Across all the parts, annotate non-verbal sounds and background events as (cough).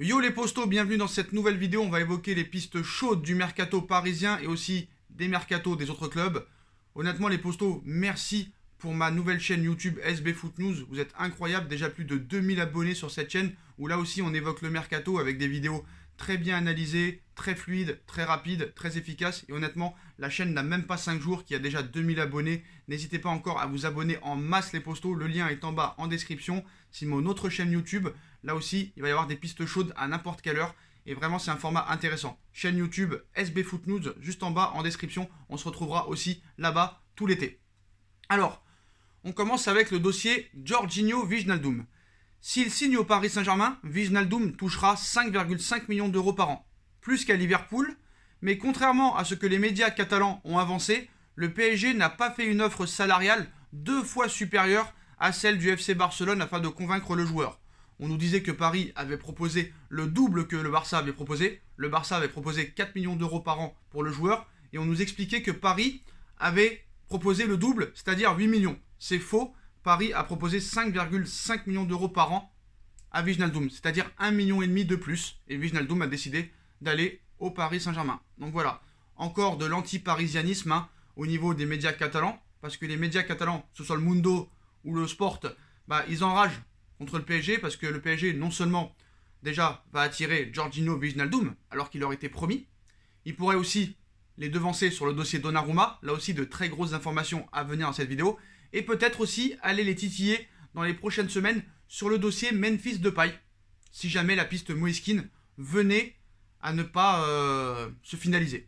Yo les postos, bienvenue dans cette nouvelle vidéo. On va évoquer les pistes chaudes du mercato parisien et aussi des mercatos des autres clubs. Honnêtement les postos, merci pour ma nouvelle chaîne YouTube SB Foot News. Vous êtes incroyables, déjà plus de 2000 abonnés sur cette chaîne où là aussi on évoque le mercato avec des vidéos très bien analysées, très fluides, très rapides, très efficaces. Et honnêtement, la chaîne n'a même pas 5 jours qui a déjà 2000 abonnés. N'hésitez pas encore à vous abonner en masse les postos. Le lien est en bas en description. C'est mon autre chaîne YouTube. Là aussi, il va y avoir des pistes chaudes à n'importe quelle heure. Et vraiment, c'est un format intéressant. Chaîne YouTube SB Foot juste en bas en description. On se retrouvera aussi là-bas tout l'été. Alors, on commence avec le dossier Jorginho Vignaldum. S'il signe au Paris Saint-Germain, Vignaldum touchera 5,5 millions d'euros par an, plus qu'à Liverpool. Mais contrairement à ce que les médias catalans ont avancé, le PSG n'a pas fait une offre salariale deux fois supérieure à celle du FC Barcelone afin de convaincre le joueur. On nous disait que Paris avait proposé le double que le Barça avait proposé. Le Barça avait proposé 4 millions d'euros par an pour le joueur. Et on nous expliquait que Paris avait proposé le double, c'est-à-dire 8 millions. C'est faux. Paris a proposé 5,5 millions d'euros par an à Wijnaldum, c'est-à-dire 1,5 million de plus. Et Wijnaldum a décidé d'aller au Paris Saint-Germain. Donc voilà, encore de l'anti-parisianisme hein, au niveau des médias catalans, parce que les médias catalans, que ce soit le Mundo ou le Sport, bah, ils enragent contre le PSG parce que le PSG, non seulement déjà va attirer Giorgino Viginaldoum alors qu'il leur était promis, il pourrait aussi les devancer sur le dossier Donnarumma, là aussi de très grosses informations à venir dans cette vidéo, et peut-être aussi aller les titiller dans les prochaines semaines sur le dossier Memphis Paille. si jamais la piste Moïskine venait à ne pas euh, se finaliser.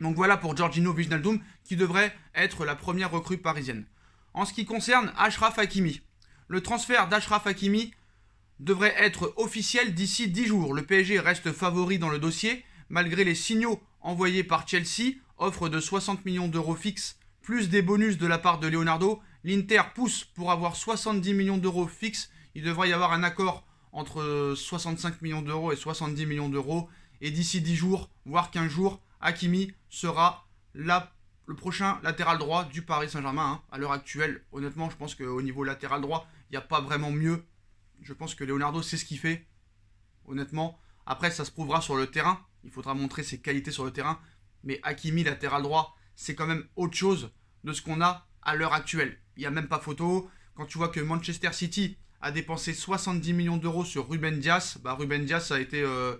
Donc voilà pour Giorgino Viginaldoum qui devrait être la première recrue parisienne. En ce qui concerne Ashraf Hakimi, le transfert d'Ashraf Hakimi devrait être officiel d'ici 10 jours. Le PSG reste favori dans le dossier, malgré les signaux envoyés par Chelsea, offre de 60 millions d'euros fixes, plus des bonus de la part de Leonardo. L'Inter pousse pour avoir 70 millions d'euros fixes. Il devrait y avoir un accord entre 65 millions d'euros et 70 millions d'euros. Et d'ici 10 jours, voire 15 jours, Hakimi sera le prochain latéral droit du Paris Saint-Germain. Hein. À l'heure actuelle, honnêtement, je pense qu'au niveau latéral droit, il n'y a pas vraiment mieux. Je pense que Leonardo sait ce qu'il fait, honnêtement. Après, ça se prouvera sur le terrain. Il faudra montrer ses qualités sur le terrain. Mais Hakimi, latéral droit, c'est quand même autre chose de ce qu'on a à l'heure actuelle. Il n'y a même pas photo. Quand tu vois que Manchester City a dépensé 70 millions d'euros sur Ruben Dias, bah Ruben Dias a été, euh,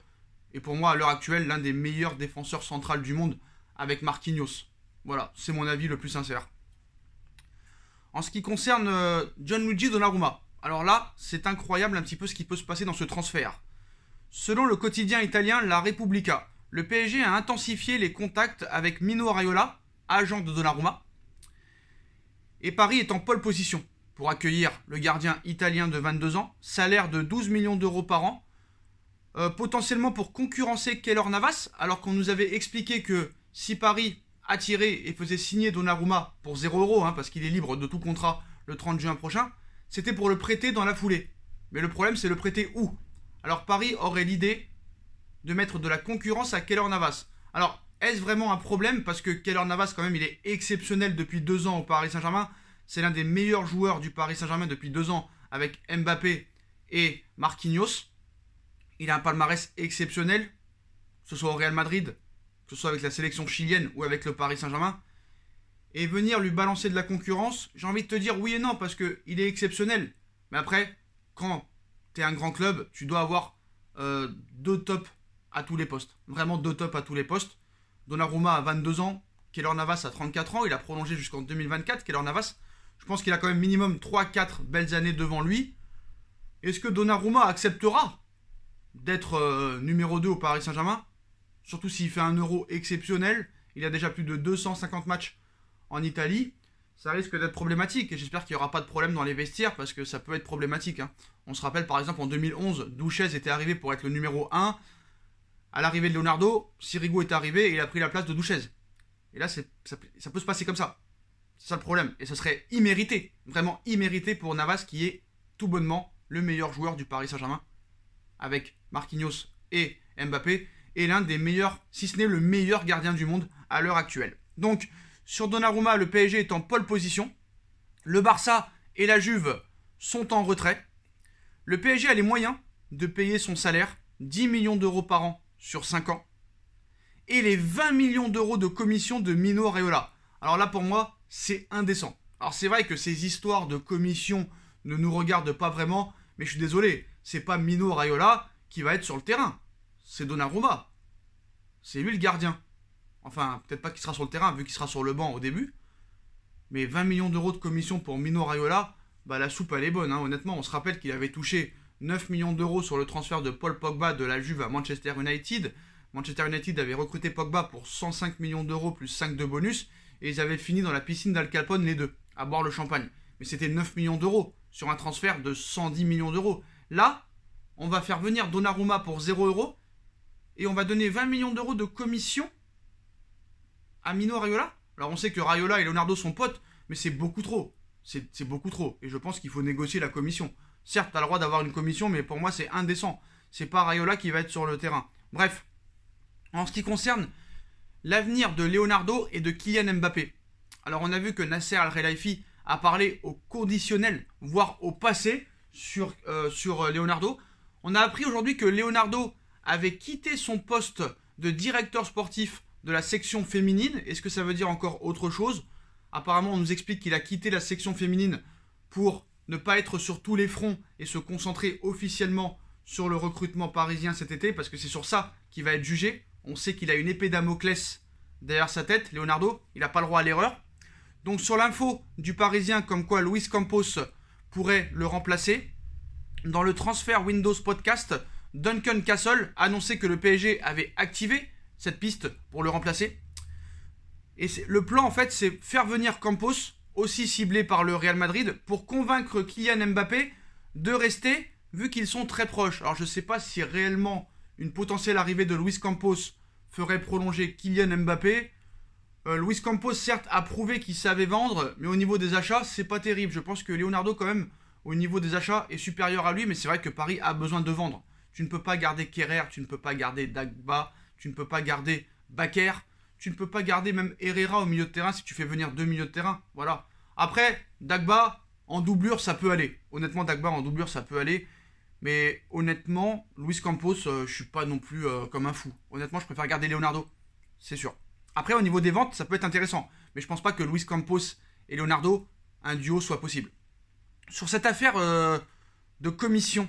et pour moi à l'heure actuelle, l'un des meilleurs défenseurs centrales du monde avec Marquinhos. Voilà, c'est mon avis le plus sincère. En ce qui concerne euh, John Gianluigi Donnarumma, alors là, c'est incroyable un petit peu ce qui peut se passer dans ce transfert. Selon le quotidien italien La Repubblica, le PSG a intensifié les contacts avec Mino Raiola, agent de Donnarumma, et Paris est en pole position pour accueillir le gardien italien de 22 ans, salaire de 12 millions d'euros par an, euh, potentiellement pour concurrencer Keylor Navas, alors qu'on nous avait expliqué que si Paris Attiré et faisait signer Donnarumma pour 0 euros, hein, parce qu'il est libre de tout contrat le 30 juin prochain, c'était pour le prêter dans la foulée. Mais le problème, c'est le prêter où Alors Paris aurait l'idée de mettre de la concurrence à Keller Navas. Alors, est-ce vraiment un problème Parce que Keller Navas, quand même, il est exceptionnel depuis deux ans au Paris Saint-Germain. C'est l'un des meilleurs joueurs du Paris Saint-Germain depuis deux ans avec Mbappé et Marquinhos. Il a un palmarès exceptionnel, que ce soit au Real Madrid, que ce soit avec la sélection chilienne ou avec le Paris Saint-Germain, et venir lui balancer de la concurrence, j'ai envie de te dire oui et non, parce qu'il est exceptionnel. Mais après, quand tu es un grand club, tu dois avoir euh, deux tops à tous les postes. Vraiment deux tops à tous les postes. Donnarumma a 22 ans, Keller Navas a 34 ans, il a prolongé jusqu'en 2024. Keller Navas, je pense qu'il a quand même minimum 3-4 belles années devant lui. Est-ce que Donnarumma acceptera d'être euh, numéro 2 au Paris Saint-Germain surtout s'il fait un euro exceptionnel. Il a déjà plus de 250 matchs en Italie. Ça risque d'être problématique et j'espère qu'il n'y aura pas de problème dans les vestiaires parce que ça peut être problématique. Hein. On se rappelle par exemple en 2011, Douchez était arrivé pour être le numéro 1. À l'arrivée de Leonardo, Sirigo est arrivé et il a pris la place de Douchez. Et là, ça, ça peut se passer comme ça. C'est ça le problème. Et ce serait immérité, vraiment immérité pour Navas qui est tout bonnement le meilleur joueur du Paris Saint-Germain. Avec Marquinhos et Mbappé, est l'un des meilleurs, si ce n'est le meilleur gardien du monde à l'heure actuelle. Donc, sur Donnarumma, le PSG est en pole position. Le Barça et la Juve sont en retrait. Le PSG a les moyens de payer son salaire, 10 millions d'euros par an sur 5 ans, et les 20 millions d'euros de commission de Mino Areola. Alors là, pour moi, c'est indécent. Alors c'est vrai que ces histoires de commission ne nous regardent pas vraiment, mais je suis désolé, c'est pas Mino Raiola qui va être sur le terrain c'est Donnarumma. C'est lui le gardien. Enfin, peut-être pas qu'il sera sur le terrain, vu qu'il sera sur le banc au début. Mais 20 millions d'euros de commission pour Mino Raiola, bah, la soupe, elle est bonne. Hein, honnêtement, on se rappelle qu'il avait touché 9 millions d'euros sur le transfert de Paul Pogba de la Juve à Manchester United. Manchester United avait recruté Pogba pour 105 millions d'euros plus 5 de bonus. Et ils avaient fini dans la piscine d'Al les deux, à boire le champagne. Mais c'était 9 millions d'euros sur un transfert de 110 millions d'euros. Là, on va faire venir Donnarumma pour 0 euros et on va donner 20 millions d'euros de commission à Mino Rayola Alors on sait que Rayola et Leonardo sont potes, mais c'est beaucoup trop. C'est beaucoup trop. Et je pense qu'il faut négocier la commission. Certes, tu as le droit d'avoir une commission, mais pour moi, c'est indécent. C'est pas Rayola qui va être sur le terrain. Bref, en ce qui concerne l'avenir de Leonardo et de Kylian Mbappé. Alors on a vu que Nasser Al-Relaifi a parlé au conditionnel, voire au passé, sur, euh, sur Leonardo. On a appris aujourd'hui que Leonardo avait quitté son poste de directeur sportif de la section féminine. Est-ce que ça veut dire encore autre chose Apparemment, on nous explique qu'il a quitté la section féminine pour ne pas être sur tous les fronts et se concentrer officiellement sur le recrutement parisien cet été, parce que c'est sur ça qu'il va être jugé. On sait qu'il a une épée d'Amoclès derrière sa tête, Leonardo, il n'a pas le droit à l'erreur. Donc sur l'info du Parisien comme quoi Luis Campos pourrait le remplacer, dans le transfert Windows Podcast, Duncan Castle a annoncé que le PSG avait activé cette piste pour le remplacer. Et le plan, en fait, c'est faire venir Campos, aussi ciblé par le Real Madrid, pour convaincre Kylian Mbappé de rester, vu qu'ils sont très proches. Alors, je ne sais pas si réellement une potentielle arrivée de Luis Campos ferait prolonger Kylian Mbappé. Euh, Luis Campos, certes, a prouvé qu'il savait vendre, mais au niveau des achats, c'est pas terrible. Je pense que Leonardo, quand même, au niveau des achats, est supérieur à lui, mais c'est vrai que Paris a besoin de vendre. Tu ne peux pas garder Kerrer, tu ne peux pas garder Dagba, tu ne peux pas garder Baker, tu ne peux pas garder même Herrera au milieu de terrain si tu fais venir deux milieux de terrain. Voilà. Après, Dagba, en doublure, ça peut aller. Honnêtement, Dagba, en doublure, ça peut aller. Mais honnêtement, Luis Campos, euh, je ne suis pas non plus euh, comme un fou. Honnêtement, je préfère garder Leonardo. C'est sûr. Après, au niveau des ventes, ça peut être intéressant. Mais je pense pas que Luis Campos et Leonardo, un duo, soit possible. Sur cette affaire euh, de commission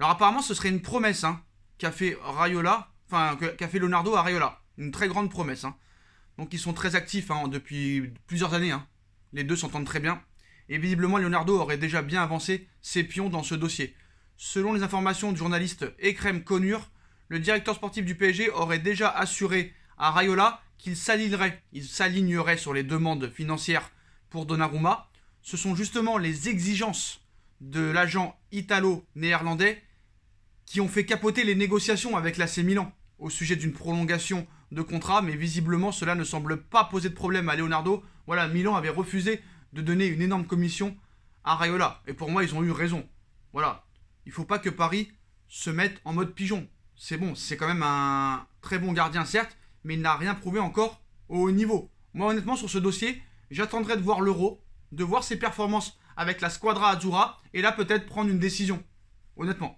alors apparemment, ce serait une promesse hein, qu'a fait Rayola, enfin qu'a Leonardo à Rayola, une très grande promesse. Hein. Donc ils sont très actifs hein, depuis plusieurs années. Hein. Les deux s'entendent très bien. Et visiblement, Leonardo aurait déjà bien avancé ses pions dans ce dossier. Selon les informations du journaliste Ekrem Konur, le directeur sportif du PSG aurait déjà assuré à Rayola qu'il s'alignerait, il s'alignerait sur les demandes financières pour Donnarumma. Ce sont justement les exigences de l'agent italo-néerlandais qui ont fait capoter les négociations avec l'AC Milan au sujet d'une prolongation de contrat, mais visiblement cela ne semble pas poser de problème à Leonardo. Voilà, Milan avait refusé de donner une énorme commission à Raiola, et pour moi ils ont eu raison. Voilà, il faut pas que Paris se mette en mode pigeon. C'est bon, c'est quand même un très bon gardien certes, mais il n'a rien prouvé encore au haut niveau. Moi honnêtement sur ce dossier, j'attendrai de voir l'Euro, de voir ses performances avec la Squadra Azzurra, et là peut-être prendre une décision. Honnêtement.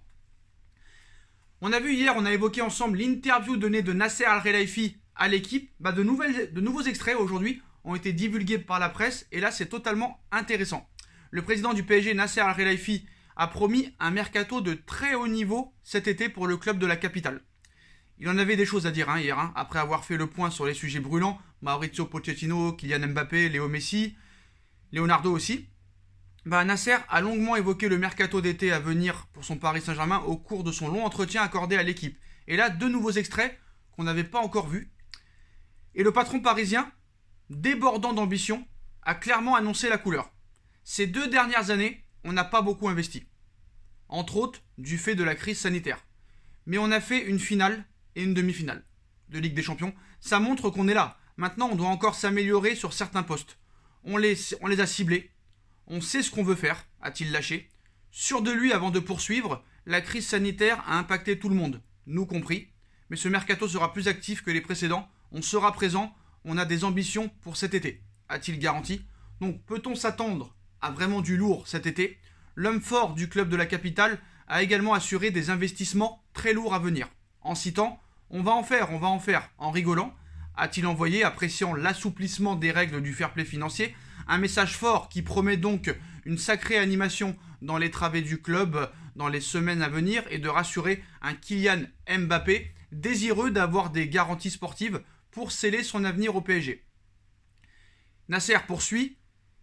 On a vu hier, on a évoqué ensemble l'interview donnée de Nasser Al-Relaifi à l'équipe. Bah, de, nouvelles, de nouveaux extraits aujourd'hui ont été divulgués par la presse et là c'est totalement intéressant. Le président du PSG Nasser Al-Relaifi a promis un mercato de très haut niveau cet été pour le club de la capitale. Il en avait des choses à dire hein, hier, hein. après avoir fait le point sur les sujets brûlants, Maurizio Pochettino, Kylian Mbappé, Léo Messi, Leonardo aussi. Bah, Nasser a longuement évoqué le mercato d'été à venir pour son Paris Saint-Germain au cours de son long entretien accordé à l'équipe. Et là, deux nouveaux extraits qu'on n'avait pas encore vus. Et le patron parisien, débordant d'ambition, a clairement annoncé la couleur. Ces deux dernières années, on n'a pas beaucoup investi. Entre autres, du fait de la crise sanitaire. Mais on a fait une finale et une demi-finale de Ligue des Champions. Ça montre qu'on est là. Maintenant, on doit encore s'améliorer sur certains postes. on les a ciblés, on sait ce qu'on veut faire, a-t-il lâché. Sûr de lui avant de poursuivre, la crise sanitaire a impacté tout le monde, nous compris. Mais ce mercato sera plus actif que les précédents. On sera présent, on a des ambitions pour cet été, a-t-il garanti. Donc peut-on s'attendre à vraiment du lourd cet été L'homme fort du club de la capitale a également assuré des investissements très lourds à venir. En citant On va en faire, on va en faire, en rigolant, a-t-il envoyé, appréciant l'assouplissement des règles du fair play financier, un message fort qui promet donc une sacrée animation dans les travées du club dans les semaines à venir et de rassurer un Kylian Mbappé désireux d'avoir des garanties sportives pour sceller son avenir au PSG. Nasser poursuit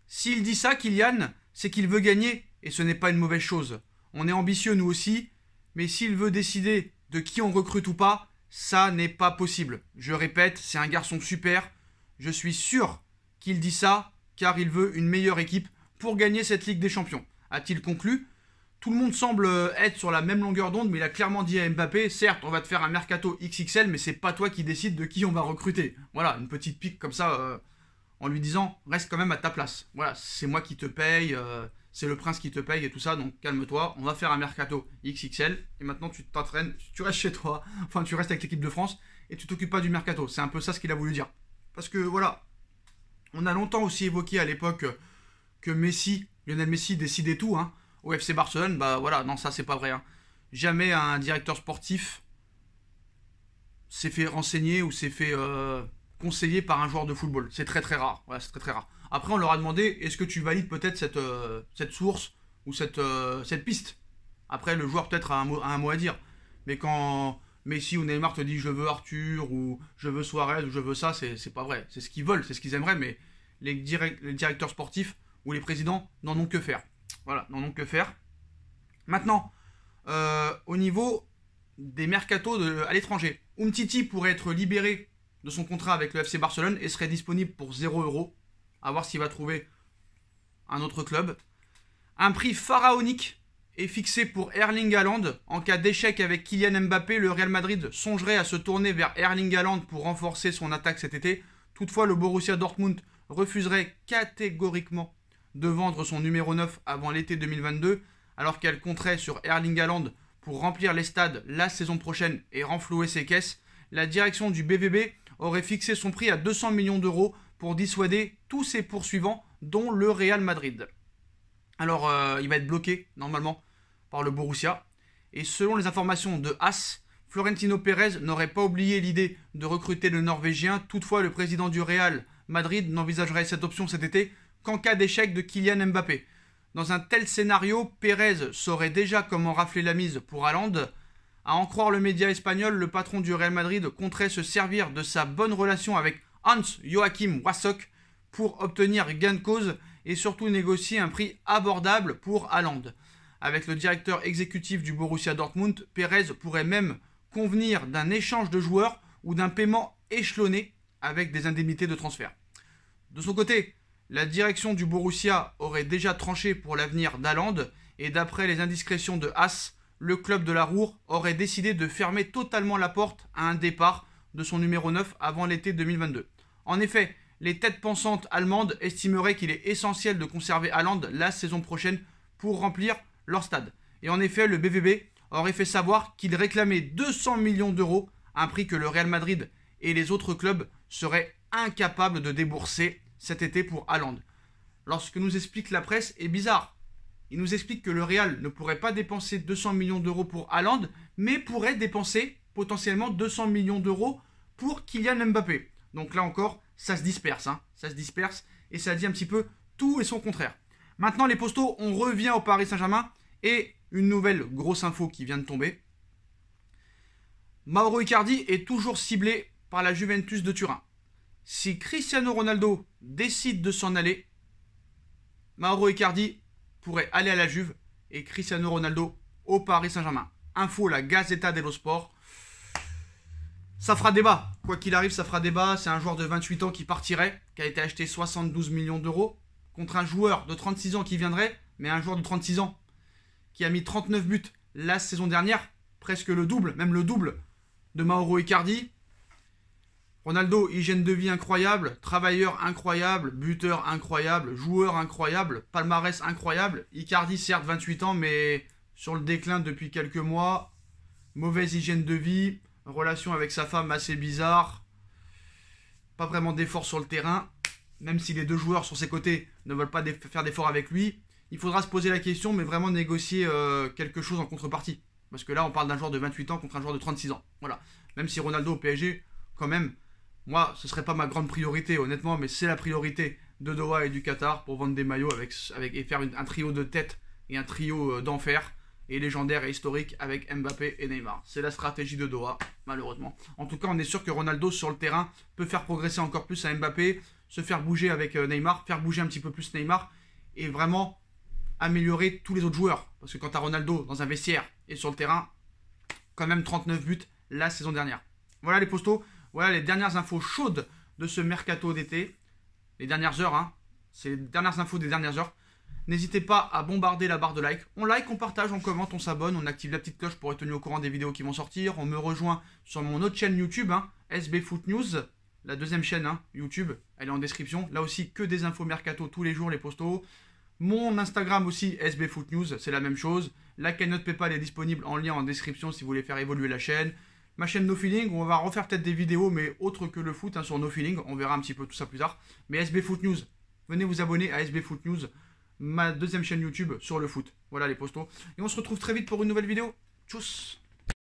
S'il dit ça, Kylian, c'est qu'il veut gagner et ce n'est pas une mauvaise chose. On est ambitieux nous aussi, mais s'il veut décider de qui on recrute ou pas, ça n'est pas possible. Je répète, c'est un garçon super. Je suis sûr qu'il dit ça car il veut une meilleure équipe pour gagner cette Ligue des Champions, a-t-il conclu. Tout le monde semble euh, être sur la même longueur d'onde, mais il a clairement dit à Mbappé, certes, on va te faire un mercato XXL, mais c'est pas toi qui décides de qui on va recruter. Voilà, une petite pique comme ça, euh, en lui disant, reste quand même à ta place. Voilà, c'est moi qui te paye, euh, c'est le prince qui te paye et tout ça, donc calme-toi, on va faire un mercato XXL, et maintenant tu t'entraînes, tu restes chez toi, (laughs) enfin tu restes avec l'équipe de France, et tu t'occupes pas du mercato. C'est un peu ça ce qu'il a voulu dire. Parce que voilà, on a longtemps aussi évoqué à l'époque que Messi, Lionel Messi décidait tout hein, au FC Barcelone. Bah voilà, non, ça c'est pas vrai. Hein. Jamais un directeur sportif s'est fait renseigner ou s'est fait euh, conseiller par un joueur de football. C'est très très rare. c'est très très rare. Après, on leur a demandé est-ce que tu valides peut-être cette, euh, cette source ou cette, euh, cette piste Après, le joueur peut-être a un mot à dire. Mais quand mais si ou Neymar te dit je veux Arthur ou je veux Suarez ou je veux ça, c'est pas vrai. C'est ce qu'ils veulent, c'est ce qu'ils aimeraient, mais les, directeurs sportifs ou les présidents n'en ont que faire. Voilà, n'en ont que faire. Maintenant, euh, au niveau des mercatos à l'étranger, Umtiti pourrait être libéré de son contrat avec le FC Barcelone et serait disponible pour 0 euros. À voir s'il va trouver un autre club. Un prix pharaonique et fixé pour Erling Haaland. En cas d'échec avec Kylian Mbappé, le Real Madrid songerait à se tourner vers Erling Haaland pour renforcer son attaque cet été. Toutefois, le Borussia Dortmund refuserait catégoriquement de vendre son numéro 9 avant l'été 2022, alors qu'elle compterait sur Erling Haaland pour remplir les stades la saison prochaine et renflouer ses caisses. La direction du BVB aurait fixé son prix à 200 millions d'euros pour dissuader tous ses poursuivants, dont le Real Madrid. Alors, euh, il va être bloqué, normalement, par le Borussia. Et selon les informations de Haas Florentino Pérez n'aurait pas oublié l'idée de recruter le Norvégien. Toutefois, le président du Real Madrid n'envisagerait cette option cet été qu'en cas d'échec de Kylian Mbappé. Dans un tel scénario, Pérez saurait déjà comment rafler la mise pour Haaland. À en croire le média espagnol, le patron du Real Madrid compterait se servir de sa bonne relation avec Hans Joachim Wassok pour obtenir gain de cause et surtout négocier un prix abordable pour Haaland avec le directeur exécutif du Borussia Dortmund, Pérez pourrait même convenir d'un échange de joueurs ou d'un paiement échelonné avec des indemnités de transfert. De son côté, la direction du Borussia aurait déjà tranché pour l'avenir d'Aland et d'après les indiscrétions de Haas, le club de la Roure aurait décidé de fermer totalement la porte à un départ de son numéro 9 avant l'été 2022. En effet, les têtes pensantes allemandes estimeraient qu'il est essentiel de conserver Alland la saison prochaine pour remplir leur stade. Et en effet, le BVB aurait fait savoir qu'il réclamait 200 millions d'euros, un prix que le Real Madrid et les autres clubs seraient incapables de débourser cet été pour Haaland. Lorsque nous explique la presse, est bizarre. Il nous explique que le Real ne pourrait pas dépenser 200 millions d'euros pour Haaland, mais pourrait dépenser potentiellement 200 millions d'euros pour Kylian Mbappé. Donc là encore, ça se disperse, hein. ça se disperse, et ça dit un petit peu tout et son contraire. Maintenant les postaux, on revient au Paris Saint-Germain et une nouvelle grosse info qui vient de tomber. Mauro Icardi est toujours ciblé par la Juventus de Turin. Si Cristiano Ronaldo décide de s'en aller, Mauro Icardi pourrait aller à la Juve et Cristiano Ronaldo au Paris Saint-Germain. Info la Gazzetta dello Sport. Ça fera débat. Quoi qu'il arrive, ça fera débat. C'est un joueur de 28 ans qui partirait, qui a été acheté 72 millions d'euros, contre un joueur de 36 ans qui viendrait, mais un joueur de 36 ans qui a mis 39 buts la saison dernière, presque le double, même le double de Mauro Icardi. Ronaldo, hygiène de vie incroyable, travailleur incroyable, buteur incroyable, joueur incroyable, palmarès incroyable. Icardi, certes, 28 ans, mais sur le déclin depuis quelques mois. Mauvaise hygiène de vie, relation avec sa femme assez bizarre. Pas vraiment d'efforts sur le terrain, même si les deux joueurs sur ses côtés ne veulent pas faire d'efforts avec lui il faudra se poser la question, mais vraiment négocier euh, quelque chose en contrepartie. Parce que là, on parle d'un joueur de 28 ans contre un joueur de 36 ans. Voilà. Même si Ronaldo au PSG, quand même, moi, ce serait pas ma grande priorité, honnêtement, mais c'est la priorité de Doha et du Qatar pour vendre des maillots avec, et faire un trio de tête et un trio euh, d'enfer et légendaire et historique avec Mbappé et Neymar. C'est la stratégie de Doha, malheureusement. En tout cas, on est sûr que Ronaldo sur le terrain peut faire progresser encore plus à Mbappé, se faire bouger avec euh, Neymar, faire bouger un petit peu plus Neymar et vraiment améliorer tous les autres joueurs. Parce que quand à Ronaldo dans un vestiaire et sur le terrain, quand même 39 buts la saison dernière. Voilà les postos, voilà les dernières infos chaudes de ce mercato d'été. Les dernières heures, hein. C'est les dernières infos des dernières heures. N'hésitez pas à bombarder la barre de like. On like, on partage, on commente, on s'abonne, on active la petite cloche pour être tenu au courant des vidéos qui vont sortir. On me rejoint sur mon autre chaîne YouTube, hein, SB Foot News, la deuxième chaîne hein, YouTube. Elle est en description. Là aussi, que des infos mercato tous les jours, les postos. Mon Instagram aussi, SBFootNews, c'est la même chose. La cagnotte PayPal est disponible en lien en description si vous voulez faire évoluer la chaîne. Ma chaîne No Feeling, on va refaire peut-être des vidéos, mais autre que le foot hein, sur No Feeling. On verra un petit peu tout ça plus tard. Mais SB Foot News, venez vous abonner à SB Foot News, ma deuxième chaîne YouTube sur le foot. Voilà les postos. Et on se retrouve très vite pour une nouvelle vidéo. Tchuss